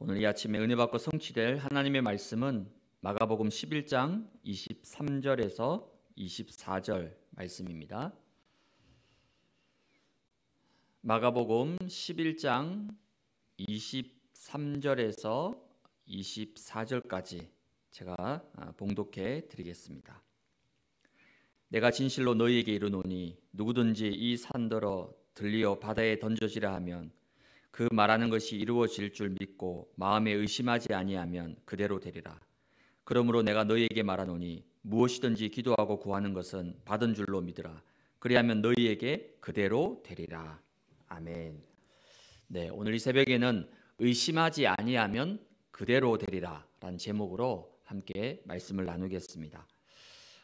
오늘 이 아침에 은혜 받고 성취될 하나님의 말씀은 마가복음 11장 23절에서 24절 말씀입니다. 마가복음 11장 23절에서 24절까지 제가 아, 봉독해 드리겠습니다. 내가 진실로 너희에게 이르노니 누구든지 이 산더러 들리어 바다에 던져지라 하면 그 말하는 것이 이루어질 줄 믿고 마음에 의심하지 아니하면 그대로 되리라. 그러므로 내가 너희에게 말하노니 무엇이든지 기도하고 구하는 것은 받은 줄로 믿으라. 그리하면 너희에게 그대로 되리라. 아멘. 네, 오늘 이 새벽에는 의심하지 아니하면 그대로 되리라라는 제목으로 함께 말씀을 나누겠습니다.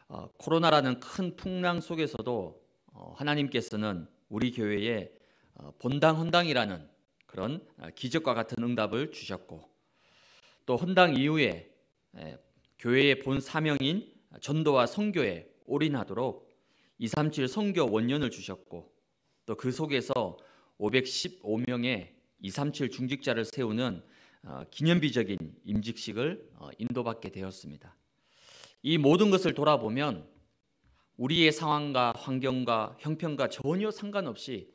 어, 코로나라는 큰 풍랑 속에서도 어, 하나님께서는 우리 교회에 어, 본당 헌당이라는 그런 아, 기적과 같은 응답을 주셨고 또 헌당 이후에 교회의 본 사명인 전도와 성교에 올인하도록 237성교 원년을 주셨고 또 그 속에서 515명의 237 중직자를 세우는 어, 기념비적인 임직식을 어, 인도받게 되었습니다. 이 모든 것을 돌아보면 우리의 상황과 환경과 형편과 전혀 상관없이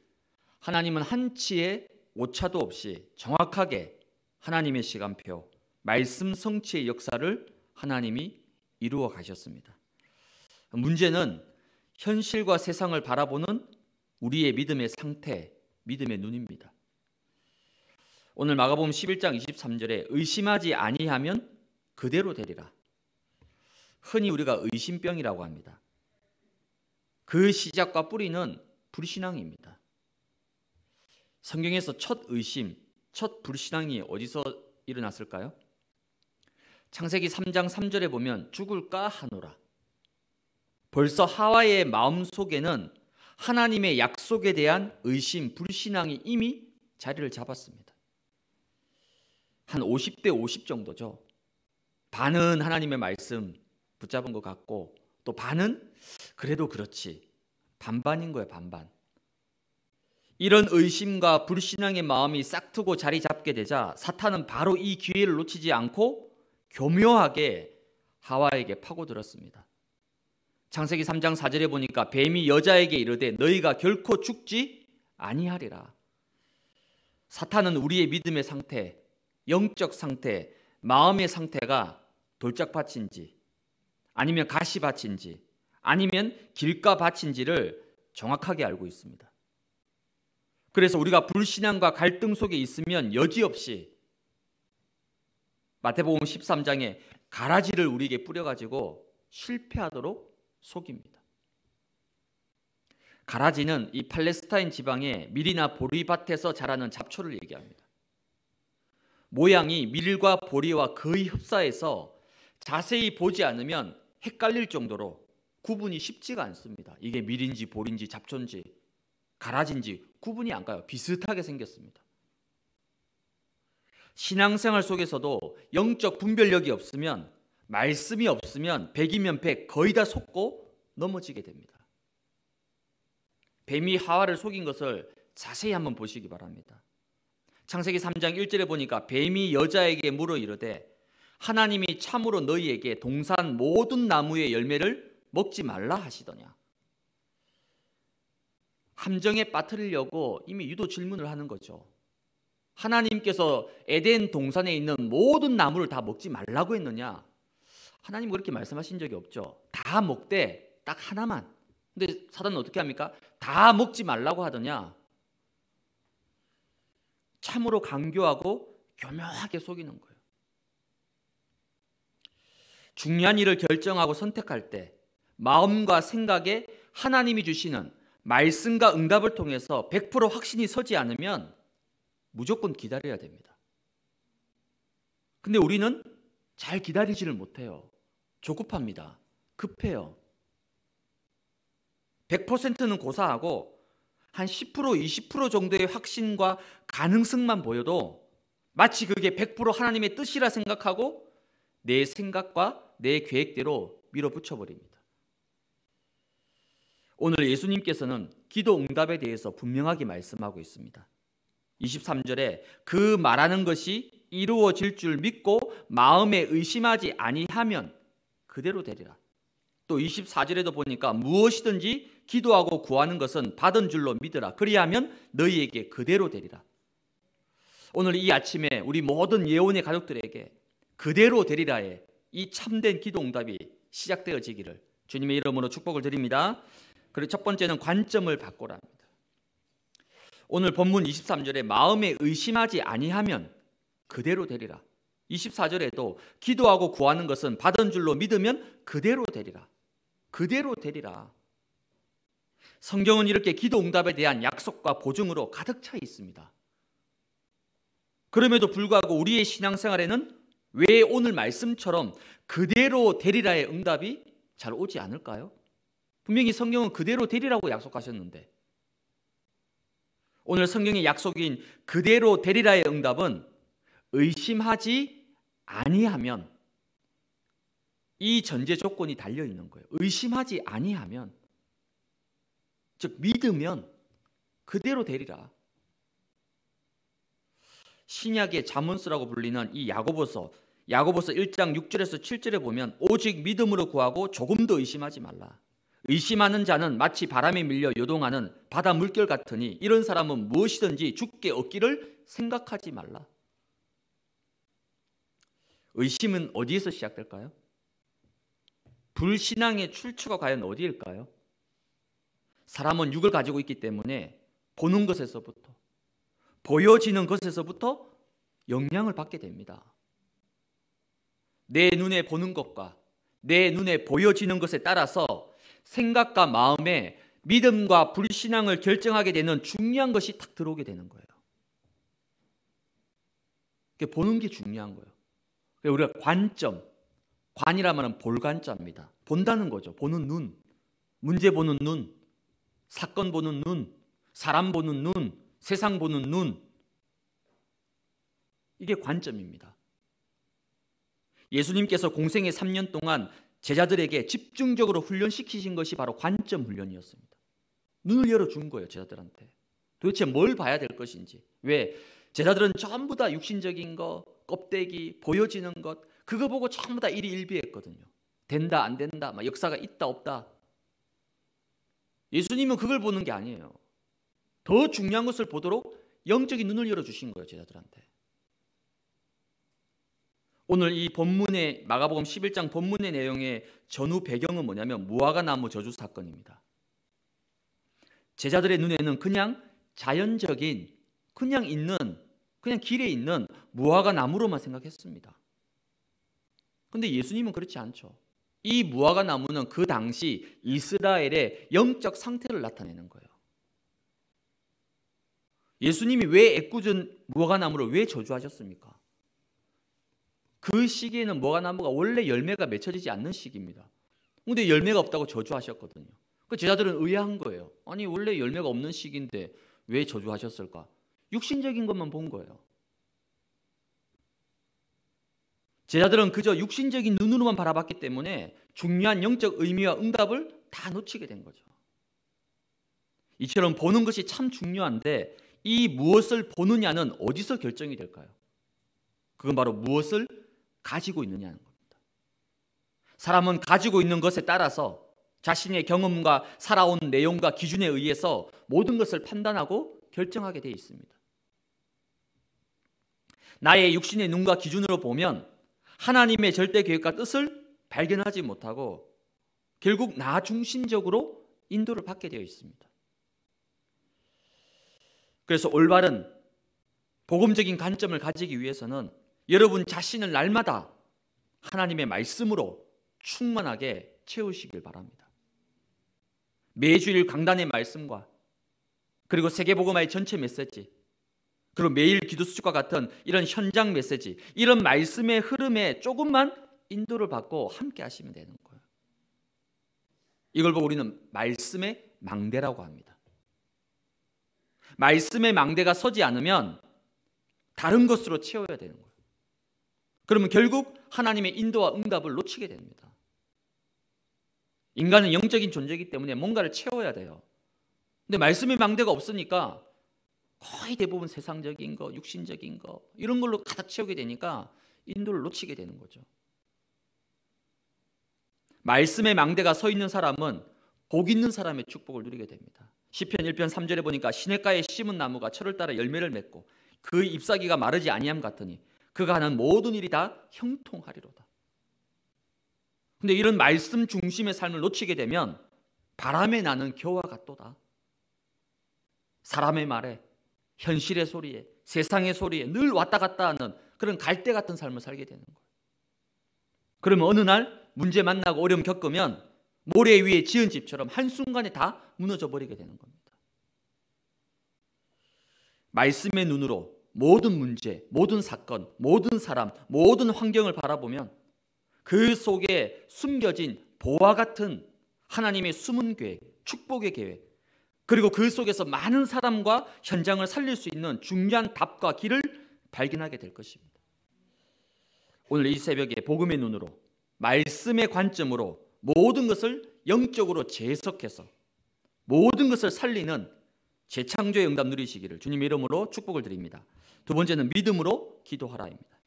하나님은 한치의 오차도 없이 정확하게 하나님의 시간표, 말씀 성취의 역사를 하나님이 이루어 가셨습니다. 문제는 현실과 세상을 바라보는 우리의 믿음의 상태, 믿음의 눈입니다. 오늘 마가복음 11장 23절에 의심하지 아니하면 그대로 되리라. 흔히 우리가 의심병이라고 합니다. 그 시작과 뿌리는 불신앙입니다. 성경에서 첫 의심, 첫 불신앙이 어디서 일어났을까요? 창세기 3장 3절에 보면 죽을까 하노라. 벌써 하와의 마음속에는 하나님의 약속에 대한 의심, 불신앙이 이미 자리를 잡았습니다. 한 50대 50 정도죠. 반은 하나님의 말씀 붙잡은 것 같고 또 반은 그래도 그렇지. 반반인 거예요, 반반. 이런 의심과 불신앙의 마음이 싹트고 자리 잡게 되자 사탄은 바로 이 기회를 놓치지 않고 교묘하게 하와에게 파고들었습니다. 창세기 3장 4절에 보니까 뱀이 여자에게 이르되 너희가 결코 죽지 아니하리라. 사탄은 우리의 믿음의 상태, 영적 상태, 마음의 상태가 돌짝밭인지 아니면 가시밭인지 아니면 길가밭인지를 정확하게 알고 있습니다. 그래서 우리가 불신앙과 갈등 속에 있으면 여지없이 마태복음 13장에 가라지를 우리에게 뿌려가지고 실패하도록 속입니다. 가라지는 이 팔레스타인 지방의 밀이나 보리밭에서 자라는 잡초를 얘기합니다. 모양이 밀과 보리와 거의 흡사해서 자세히 보지 않으면 헷갈릴 정도로 구분이 쉽지가 않습니다. 이게 밀인지 보리인지 잡초인지 갈아진지 구분이 안 가요. 비슷하게 생겼습니다. 신앙생활 속에서도 영적 분별력이 없으면 말씀이 없으면 백이면 백 거의 다 속고 넘어지게 됩니다. 뱀이 하와를 속인 것을 자세히 한번 보시기 바랍니다. 창세기 3장 1절에 보니까 뱀이 여자에게 물어 이르되 하나님이 참으로 너희에게 동산 모든 나무의 열매를 먹지 말라 하시더냐 함정에 빠뜨리려고 이미 유도 질문을 하는 거죠. 하나님께서 에덴 동산에 있는 모든 나무를 다 먹지 말라고 했느냐? 하나님 그렇게 말씀하신 적이 없죠. 다 먹되 딱 하나만. 근데 사단은 어떻게 합니까? 다 먹지 말라고 하더냐? 참으로 강교하고 교묘하게 속이는 거예요. 중요한 일을 결정하고 선택할 때 마음과 생각에 하나님이 주시는 말씀과 응답을 통해서 100% 확신이 서지 않으면 무조건 기다려야 됩니다. 근데 우리는 잘 기다리지를 못해요. 조급합니다. 급해요. 100%는 고사하고 한 10%, 20% 정도의 확신과 가능성만 보여도 마치 그게 100% 하나님의 뜻이라 생각하고 내 생각과 내 계획대로 밀어붙여 버립니다. 오늘 예수님께서는 기도 응답에 대해서 분명하게 말씀하고 있습니다. 23절에 그 말하는 것이 이루어질 줄 믿고 마음에 의심하지 아니하면 그대로 되리라. 또 24절에도 보니까 무엇이든지 기도하고 구하는 것은 받은 줄로 믿으라. 그리하면 너희에게 그대로 되리라. 오늘 이 아침에 우리 모든 예언의 가족들에게 그대로 되리라의 이 참된 기도 응답이 시작되어지기를 주님의 이름으로 축복을 드립니다. 그리고 첫 번째는 관점을 바꾸라 입니다 오늘 본문 23절에 마음에 의심하지 아니하면 그대로 되리라. 24절에도 기도하고 구하는 것은 받은 줄로 믿으면 그대로 되리라. 그대로 되리라. 성경은 이렇게 기도 응답에 대한 약속과 보증으로 가득 차 있습니다. 그럼에도 불구하고 우리의 신앙생활에는 왜 오늘 말씀처럼 그대로 되리라의 응답이 잘 오지 않을까요? 분명히 성경은 그대로 되리라고 약속하셨는데 오늘 성경의 약속인 그대로 되리라의 응답은 의심하지 아니하면 이 전제 조건이 달려 있는 거예요. 의심하지 아니하면 즉 믿으면 그대로 되리라. 신약의 자문스라고 불리는 이 야고보서 야고보서 1장 6절에서 7절에 보면 오직 믿음으로 구하고 조금 더 의심하지 말라. 의심하는 자는 마치 바람에 밀려 요동하는 바다 물결 같으니 이런 사람은 무엇이든지 죽게 얻기를 생각하지 말라. 의심은 어디에서 시작될까요? 불신앙의 출처가 과연 어디일까요? 사람은 육을 가지고 있기 때문에 보는 것에서부터 보여지는 것에서부터 영향을 받게 됩니다. 내 눈에 보는 것과 내 눈에 보여지는 것에 따라서 생각과 마음에 믿음과 불신앙을 결정하게 되는 중요한 것이 탁 들어오게 되는 거예요. 보는 게 중요한 거예요. 우리가 관점, 관이라면 볼관자입니다. 본다는 거죠. 보는 눈, 문제 보는 눈, 사건 보는 눈, 사람 보는 눈, 세상 보는 눈. 이게 관점입니다. 예수님께서 공생의 3년 동안 제자들에게 집중적으로 훈련시키신 것이 바로 관점 훈련이었습니다. 눈을 열어준 거예요, 제자들한테. 도대체 뭘 봐야 될 것인지. 왜? 제자들은 전부 다 육신적인 것, 껍데기, 보여지는 것, 그거 보고 전부 다 일희일비했거든요. 된다, 안 된다, 막 역사가 있다, 없다. 예수님은 그걸 보는 게 아니에요. 더 중요한 것을 보도록 영적인 눈을 열어주신 거예요, 제자들한테. 오늘 이 본문의 마가복음 11장 본문의 내용의 전후 배경은 뭐냐면 무화과 나무 저주 사건입니다. 제자들의 눈에는 그냥 자연적인 그냥 있는 그냥 길에 있는 무화과 나무로만 생각했습니다. 근데 예수님은 그렇지 않죠. 이 무화과 나무는 그 당시 이스라엘의 영적 상태를 나타내는 거예요. 예수님이 왜 애꿎은 무화과 나무를 왜 저주하셨습니까? 그 시기에는 뭐가 나무가 원래 열매가 맺혀지지 않는 시기입니다. 근데 열매가 없다고 저주하셨거든요. 그 제자들은 의아한 거예요. 아니 원래 열매가 없는 시기인데 왜 저주하셨을까? 육신적인 것만 본 거예요. 제자들은 그저 육신적인 눈으로만 바라봤기 때문에 중요한 영적 의미와 응답을 다 놓치게 된 거죠. 이처럼 보는 것이 참 중요한데 이 무엇을 보느냐는 어디서 결정이 될까요? 그건 바로 무엇을 가지고 있느냐는 겁니다. 사람은 가지고 있는 것에 따라서 자신의 경험과 살아온 내용과 기준에 의해서 모든 것을 판단하고 결정하게 되어 있습니다. 나의 육신의 눈과 기준으로 보면 하나님의 절대 계획과 뜻을 발견하지 못하고 결국 나 중심적으로 인도를 받게 되어 있습니다. 그래서 올바른 복음적인 관점을 가지기 위해서는 여러분 자신을 날마다 하나님의 말씀으로 충만하게 채우시길 바랍니다. 매주일 강단의 말씀과 그리고 세계복음화의 전체 메시지 그리고 매일 기도 수축과 같은 이런 현장 메시지 이런 말씀의 흐름에 조금만 인도를 받고 함께 하시면 되는 거예요. 이걸 보고 우리는 말씀의 망대라고 합니다. 말씀의 망대가 서지 않으면 다른 것으로 채워야 되는 거예요. 그러면 결국 하나님의 인도와 응답을 놓치게 됩니다. 인간은 영적인 존재이기 때문에 뭔가를 채워야 돼요. 근데 말씀의 망대가 없으니까 거의 대부분 세상적인 거, 육신적인 거 이런 걸로 가득 채우게 되니까 인도를 놓치게 되는 거죠. 말씀의 망대가 서 있는 사람은 복 있는 사람의 축복을 누리게 됩니다. 시편 1편 3절에 보니까 시냇가에 심은 나무가 철을 따라 열매를 맺고 그 잎사귀가 마르지 아니함 같으니 그가 하는 모든 일이 다 형통하리로다. 근데 이런 말씀 중심의 삶을 놓치게 되면 바람에 나는 겨와 같도다. 사람의 말에, 현실의 소리에, 세상의 소리에 늘 왔다 갔다 하는 그런 갈대 같은 삶을 살게 되는 거예요. 그러면 어느 날 문제 만나고 어려움 겪으면 모래 위에 지은 집처럼 한순간에 다 무너져 버리게 되는 겁니다. 말씀의 눈으로 모든 문제, 모든 사건, 모든 사람, 모든 환경을 바라보면 그 속에 숨겨진 보화 같은 하나님의 숨은 계획, 축복의 계획, 그리고 그 속에서 많은 사람과 현장을 살릴 수 있는 중요한 답과 길을 발견하게 될 것입니다. 오늘 이 새벽에 복음의 눈으로, 말씀의 관점으로 모든 것을 영적으로 재해석해서 모든 것을 살리는 재창조의 응답 누리시기를 주님 이름으로 축복을 드립니다. 두 번째는 믿음으로 기도하라입니다.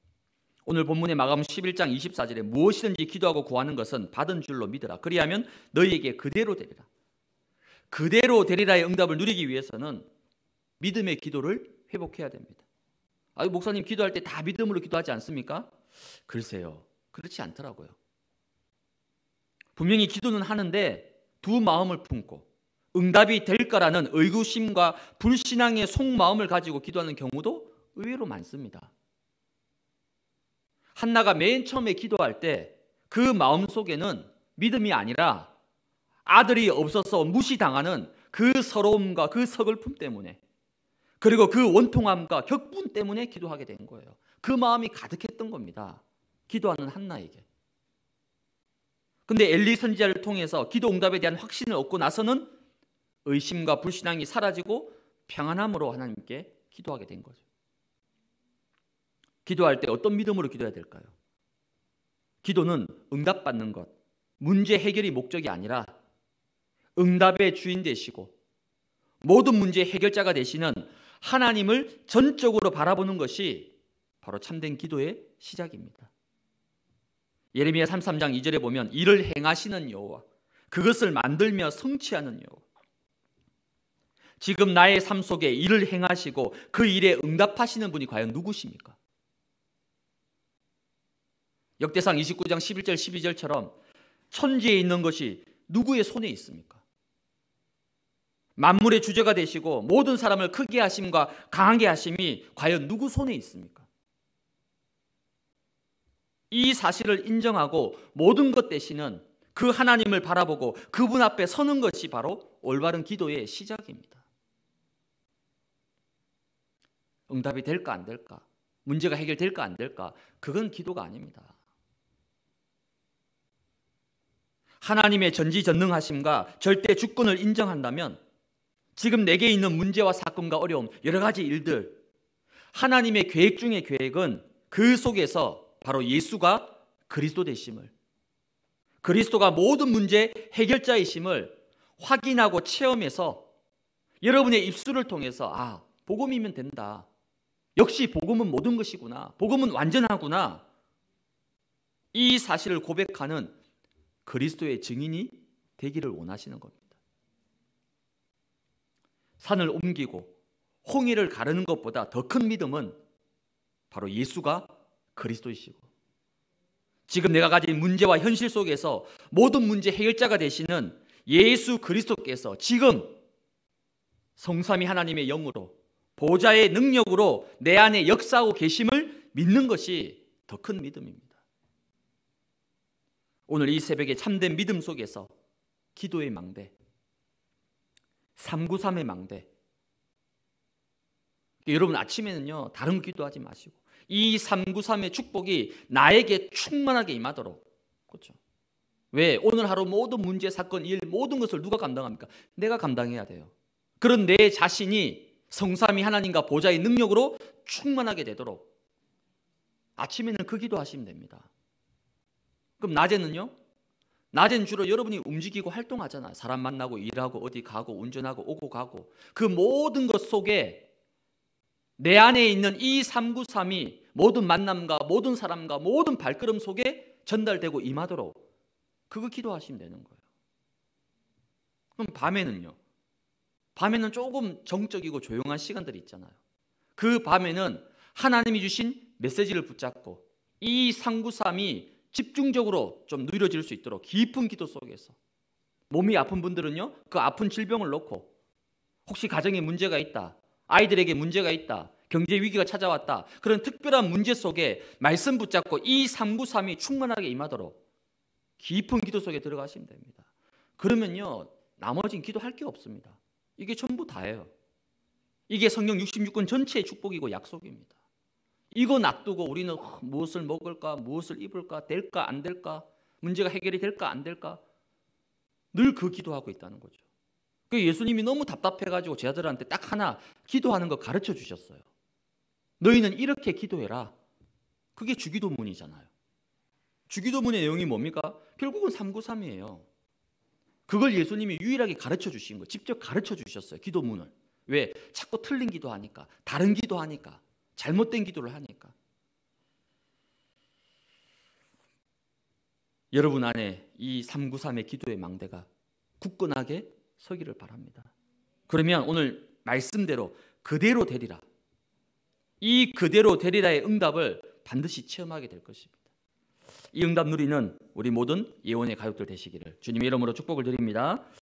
오늘 본문의 마감 11장 24절에 무엇이든지 기도하고 구하는 것은 받은 줄로 믿으라. 그리하면 너희에게 그대로 되리라. 그대로 되리라의 응답을 누리기 위해서는 믿음의 기도를 회복해야 됩니다. 아, 목사님 기도할 때 다 믿음으로 기도하지 않습니까? 글쎄요. 그렇지 않더라고요. 분명히 기도는 하는데 두 마음을 품고 응답이 될까라는 의구심과 불신앙의 속마음을 가지고 기도하는 경우도 의외로 많습니다. 한나가 맨 처음에 기도할 때 그 마음 속에는 믿음이 아니라 아들이 없어서 무시당하는 그 서러움과 그 서글픔 때문에 그리고 그 원통함과 격분 때문에 기도하게 된 거예요. 그 마음이 가득했던 겁니다. 기도하는 한나에게. 근데 엘리 선지자를 통해서 기도 응답에 대한 확신을 얻고 나서는 의심과 불신앙이 사라지고 평안함으로 하나님께 기도하게 된 거죠. 기도할 때 어떤 믿음으로 기도해야 될까요? 기도는 응답받는 것, 문제 해결이 목적이 아니라 응답의 주인 되시고 모든 문제 해결자가 되시는 하나님을 전적으로 바라보는 것이 바로 참된 기도의 시작입니다. 예레미야 33장 2절에 보면 이를 행하시는 여호와 그것을 만들며 성취하는 여호와 지금 나의 삶 속에 일을 행하시고 그 일에 응답하시는 분이 과연 누구십니까? 역대상 29장 11절 12절처럼 천지에 있는 것이 누구의 손에 있습니까? 만물의 주제가 되시고 모든 사람을 크게 하심과 강하게 하심이 과연 누구 손에 있습니까? 이 사실을 인정하고 모든 것 대신은 그 하나님을 바라보고 그분 앞에 서는 것이 바로 올바른 기도의 시작입니다. 응답이 될까 안 될까? 문제가 해결될까 안 될까? 그건 기도가 아닙니다. 하나님의 전지전능하심과 절대 주권을 인정한다면 지금 내게 있는 문제와 사건과 어려움, 여러 가지 일들, 하나님의 계획 중의 계획은 그 속에서 바로 예수가 그리스도 되심을, 그리스도가 모든 문제 해결자이심을 확인하고 체험해서 여러분의 입술을 통해서 아, 복음이면 된다. 역시 복음은 모든 것이구나. 복음은 완전하구나. 이 사실을 고백하는 그리스도의 증인이 되기를 원하시는 겁니다. 산을 옮기고 홍해를 가르는 것보다 더 큰 믿음은 바로 예수가 그리스도이시고 지금 내가 가진 문제와 현실 속에서 모든 문제 해결자가 되시는 예수 그리스도께서 지금 성삼이 하나님의 영으로 보좌의 능력으로 내 안에 역사하고 계심을 믿는 것이 더 큰 믿음입니다. 오늘 이 새벽에 참된 믿음 속에서 기도의 망대, 393의 망대. 여러분 아침에는요. 다른 기도하지 마시고 이 393의 축복이 나에게 충만하게 임하도록. 그렇죠? 왜? 오늘 하루 모든 문제, 사건, 일 모든 것을 누가 감당합니까? 내가 감당해야 돼요. 그런 내 자신이 성삼이 하나님과 보좌의 능력으로 충만하게 되도록 아침에는 그 기도하시면 됩니다. 그럼 낮에는요? 낮엔 주로 여러분이 움직이고 활동하잖아요. 사람 만나고 일하고 어디 가고 운전하고 오고 가고 그 모든 것 속에 내 안에 있는 이 393이 모든 만남과 모든 사람과 모든 발걸음 속에 전달되고 임하도록 그거 기도하시면 되는 거예요. 그럼 밤에는요. 밤에는 조금 정적이고 조용한 시간들이 있잖아요. 그 밤에는 하나님이 주신 메시지를 붙잡고 이 상구삼이 집중적으로 좀느려질수 있도록 깊은 기도 속에서 몸이 아픈 분들은요 그 아픈 질병을 놓고 혹시 가정에 문제가 있다 아이들에게 문제가 있다 경제 위기가 찾아왔다 그런 특별한 문제 속에 말씀 붙잡고 이삼구삼이 충만하게 임하도록 깊은 기도 속에 들어가시면 됩니다. 그러면요 나머지는 기도할 게 없습니다. 이게 전부 다예요. 이게 성경 66권 전체의 축복이고 약속입니다. 이거 놔두고 우리는 어, 무엇을 먹을까, 무엇을 입을까, 될까, 안 될까, 문제가 해결이 될까, 안 될까, 늘 그 기도하고 있다는 거죠. 그 예수님이 너무 답답해가지고 제자들한테 딱 하나 기도하는 거 가르쳐 주셨어요. 너희는 이렇게 기도해라. 그게 주기도문이잖아요. 주기도문의 내용이 뭡니까? 결국은 393이에요. 그걸 예수님이 유일하게 가르쳐 주신 거예요. 직접 가르쳐 주셨어요. 기도문을. 왜? 자꾸 틀린 기도하니까. 다른 기도하니까. 잘못된 기도를 하니까. 여러분 안에 이 393의 기도의 망대가 굳건하게 서기를 바랍니다. 그러면 오늘 말씀대로 그대로 되리라. 이 그대로 되리라의 응답을 반드시 체험하게 될 것입니다. 이 응답 누리는 우리 모든 예원의 가족들 되시기를 주님의 이름으로 축복을 드립니다.